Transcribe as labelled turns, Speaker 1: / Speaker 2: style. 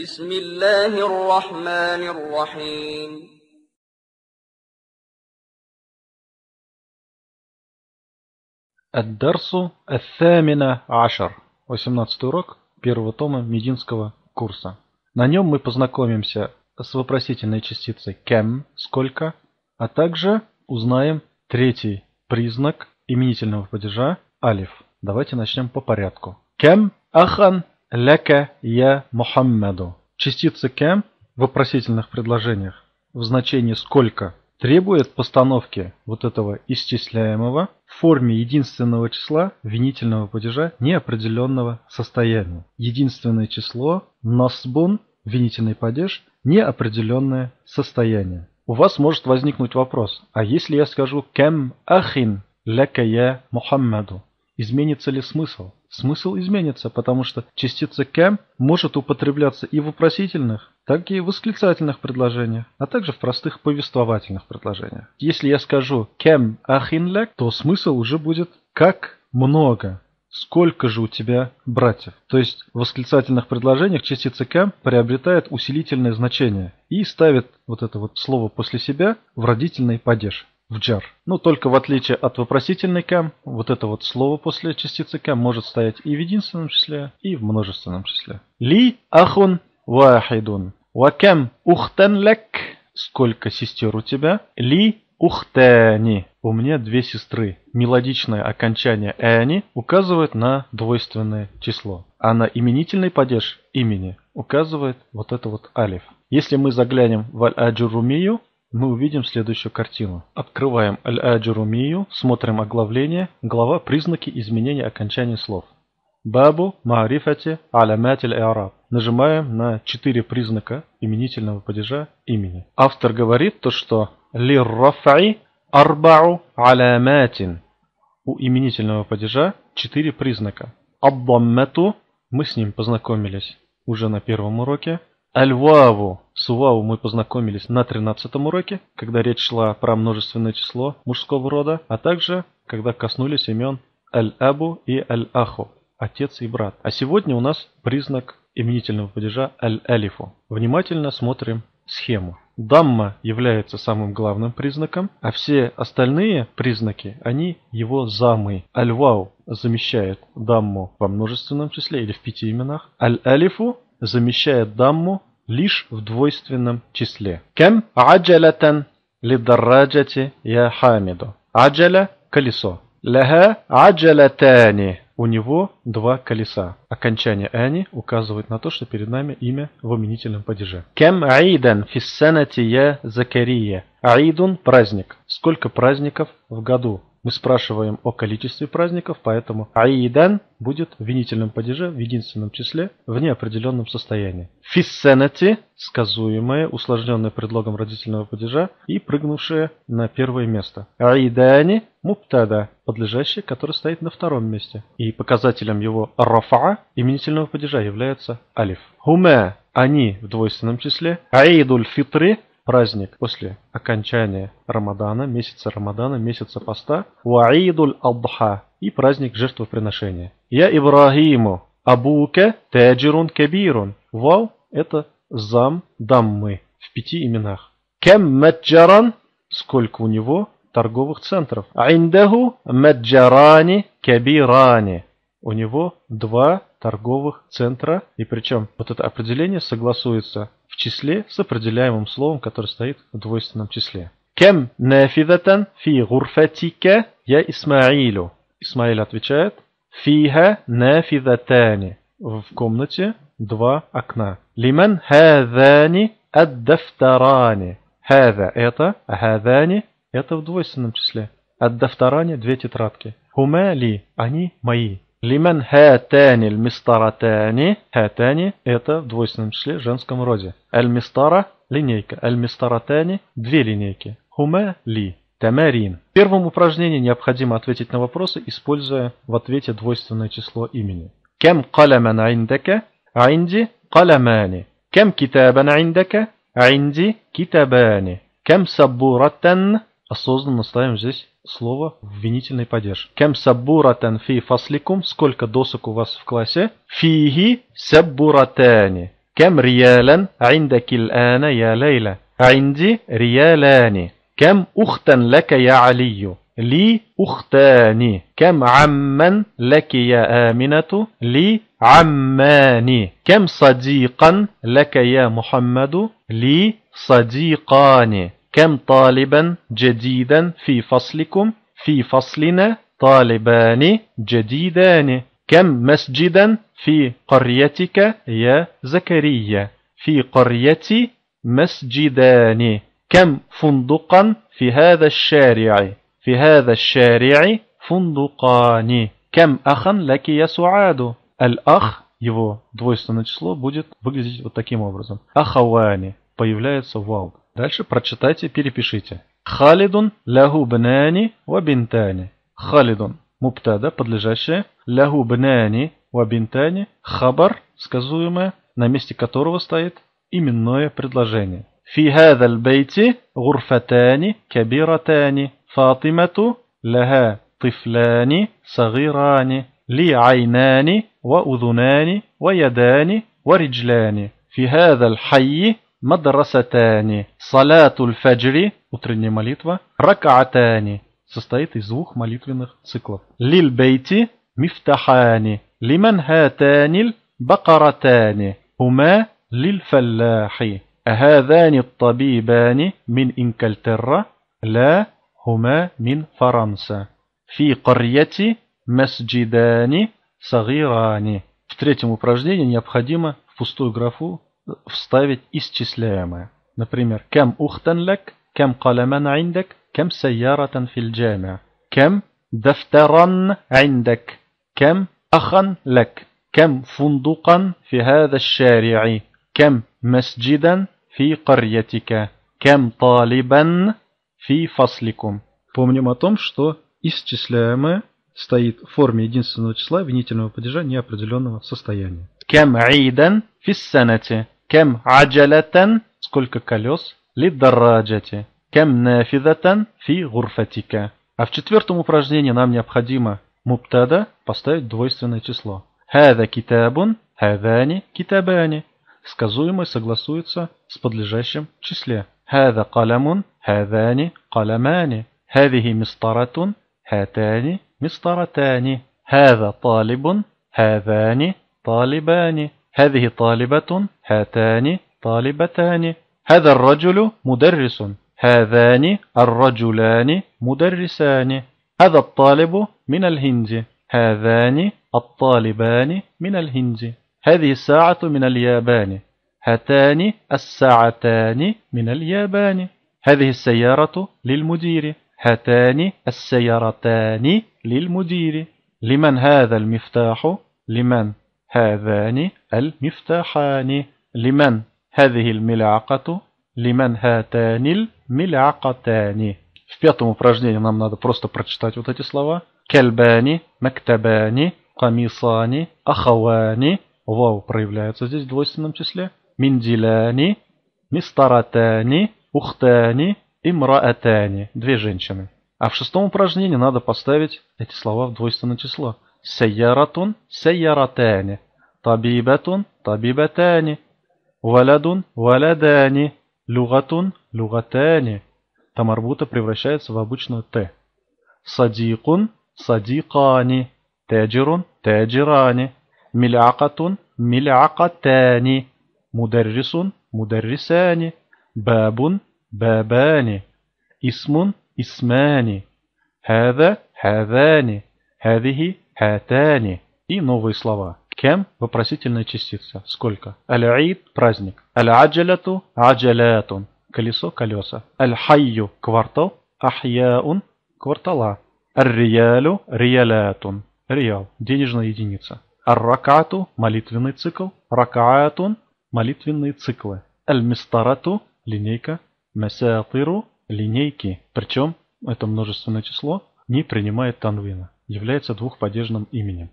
Speaker 1: بسم الله الرحمن الرحيم الدرس الثامن عشر 18 урок первого тома Мединского курса. На нем мы познакомимся с вопросительной частицей кем – сколько, а также узнаем третий признак именительного падежа – алиф. Давайте начнем по порядку. Кем ахан «Ляка я Мухаммеду. Частица «кем» в вопросительных предложениях в значении «сколько» требует постановки вот этого исчисляемого в форме единственного числа винительного падежа неопределенного состояния. Единственное число «насбун» винительный падеж неопределенное состояние. У вас может возникнуть вопрос, а если я скажу «кем ахин ляка я Мухаммеду, изменится ли смысл? смысл изменится, потому что частица «can» может употребляться и в вопросительных, так и в восклицательных предложениях, а также в простых повествовательных предложениях. Если я скажу «кем ахинлек», то смысл уже будет «как много». Сколько же у тебя братьев? То есть в восклицательных предложениях частица «кем» приобретает усилительное значение и ставит вот это вот слово после себя в родительный падеж в jar. Ну, только в отличие от вопросительной кам, вот это вот слово после частицы кам может стоять и в единственном числе, и в множественном числе. Ли ахун вахидун. вакем ухтен лек. Сколько сестер у тебя? Ли ухтени. У меня две сестры. Мелодичное окончание «эни» указывает на двойственное число, а на именительный падеж имени указывает вот это вот алиф. Если мы заглянем в Аль-Аджурумию, мы увидим следующую картину. Открываем Аль-Аджурумию, смотрим оглавление, глава «Признаки изменения окончания слов». Бабу Маарифати Аляматиль Араб. Нажимаем на четыре признака именительного падежа имени. Автор говорит то, что Лир Рафаи Арбау Аляматин. У именительного падежа четыре признака. Абдаммату мы с ним познакомились уже на первом уроке. Аль-Ваву. С Увау мы познакомились на 13 уроке, когда речь шла про множественное число мужского рода, а также когда коснулись имен Аль-Абу и Аль-Аху, отец и брат. А сегодня у нас признак именительного падежа Аль-Алифу. Внимательно смотрим схему. Дамма является самым главным признаком, а все остальные признаки, они его замы. Аль-Вау замещает дамму во множественном числе или в пяти именах. Аль-Алифу замещает дамму лишь в двойственном числе. Кем аджалатан лидарраджати я хамиду. Аджаля – колесо. Лага аджалатани. У него два колеса. Окончание «ани» указывает на то, что перед нами имя в именительном падеже. Кем аидан фиссанати я закария. Аидун – праздник. Сколько праздников в году? Мы спрашиваем о количестве праздников, поэтому аидан будет в винительном падеже, в единственном числе, в неопределенном состоянии. Фиссенати – сказуемое, усложненное предлогом родительного падежа и прыгнувшее на первое место. Аидани – муптада, подлежащее, который стоит на втором месте. И показателем его рафа именительного падежа является алиф. Хуме – они в двойственном числе. Аидуль фитри – праздник после окончания Рамадана, месяца Рамадана, месяца поста, Ваидуль Адха и праздник жертвоприношения. Я Ибрагиму, Абука, Таджирун кебирун Вау – это зам даммы в пяти именах. Кем Маджаран – сколько у него торговых центров. Айндаху Маджарани кебирани У него два торговых центра, и причем вот это определение согласуется в числе с определяемым словом, которое стоит в двойственном числе. Кем нафидатан фи гурфатика я Исмаилю. Исмаил отвечает. Фиха нафидатани. В комнате два окна. Лиман хазани аддафтарани. Хаза это, а хазани это в двойственном числе. Аддафтарани две тетрадки. Хума ли они мои. Лимен хатани мистаратани. Хатани – это в двойственном числе женском роде. Аль-мистара линейка. Аль-мистаратани – две линейки. Хуме, ли. Тамарин. В первом упражнении необходимо ответить на вопросы, используя в ответе двойственное число имени. Кем каляман айндака? Айнди калямани. Кем китабан айндака? Айнди китабани. Кем саббуратан осознанно ставим здесь слово в винительной падеж. Кем сабуратен фи фасликум, сколько досок у вас в классе? Фиги сабуратени. Кем риялан индакил ана я лейла. Инди риялани. Кем ухтен лека я алию. Ли أختان Кем аммен леки я аминату? Ли عمان كم صديقا لك يا محمد لي صديقان كم طالبا جديدا في فصلكم في فصلنا طالبان جديدان كم مسجدا في قريتك يا زكريا في قريتي مسجدان كم فندقا في هذا الشارع في هذا الشارع فندقان كم أخا لك يا سعاد الأخ его двойственное число будет выглядеть вот таким образом. Ахавани появляется вау. Дальше прочитайте, перепишите. Халидун лягу бнани ва бинтани. Халидун. Мубтада, подлежащее. Лягу бнани ва бинтани. Хабар, сказуемое, на месте которого стоит именное предложение. Фи хазал бейти гурфатани кабиратани. Фатимату غرفتان тифляни сагирани. Ли айнани ва узунани ва ядани ва риджляни. في هذا الحي Мадрасатани. Салятуль фаджри. Утренняя молитва. Ракаатани. Состоит из двух молитвенных циклов. Лиль бейти. Мифтахани. Лиман хатаниль. Бакаратани. Хума лиль фаллахи. هذان الطبيبان من إنكلترا لا هما من فرنسا في قرية مسجدان صغيران В третьем упражнении необходимо в пустую графу вставить исчисляемое. Например, кем ухтан лак», «Кам каламан عندك», кем сайяратан фил джамиа», «Кам دفترا عندك كم أخا لك كم فندقا في هذا الشارع كم مسجدا في قريتك كم طالبا في فصلكم Помним о том, что исчисляемое стоит в форме единственного числа винительного падежа неопределенного состояния. Кем عيدا في السنة Кем аджалатан – сколько колес? Лиддараджати. Кем нафидатан – фи гурфатика. А в четвертом упражнении нам необходимо мубтада поставить двойственное число. Хэда китабун, хэдани, китабани. Сказуемое согласуется с подлежащим в числе. Хада калямун, хадани калямани. Хадихи мистаратун, хэтани, мистаратани. Хэда талибун, хэдани, талибани. هذه طالبة هاتان طالبتان هذا الرجل مدرس هذان الرجلان مدرسان هذا الطالب من الهند هذان الطالبان من الهند هذه الساعة من اليابان هاتان الساعتان من اليابان هذه السيارة للمدير هاتان السيارتان للمدير لمن هذا المفتاح لمن هذان المفتاحان لمن هذه الملعقة لمن هاتان الملعقتان В пятом упражнении нам надо просто прочитать вот эти слова. Кельбани, мактабани, камисани, ахавани. Вау проявляется здесь в двойственном числе. Миндиляни, мистаратани, ухтани, и имраатани. Две женщины. А в шестом упражнении надо поставить эти слова в двойственное число. سيارة سيارتان طبيبة طبيبتان ولد ولدان لغة لغتان تمربوطة превращается в обычную Т صديق صديقان تاجر تاجران ملعقة ملعقتان مدرس مدرسان باب بابان اسم اسمان هذا هذان هذه Хатани и новые слова. Кем – вопросительная частица. Сколько? Аль-Аид – праздник. Аль-Аджаляту – аджалятун. Колесо – колеса. Аль-Хайю – квартал. Ахьяун – квартала. Аль-Риялю – риялятун. Риал – денежная единица. Ар-Ракату – молитвенный цикл. Ракаатун – молитвенные циклы. Аль-Мистарату – линейка. Масятыру – линейки. Причем это множественное число не принимает танвина является двухподежным именем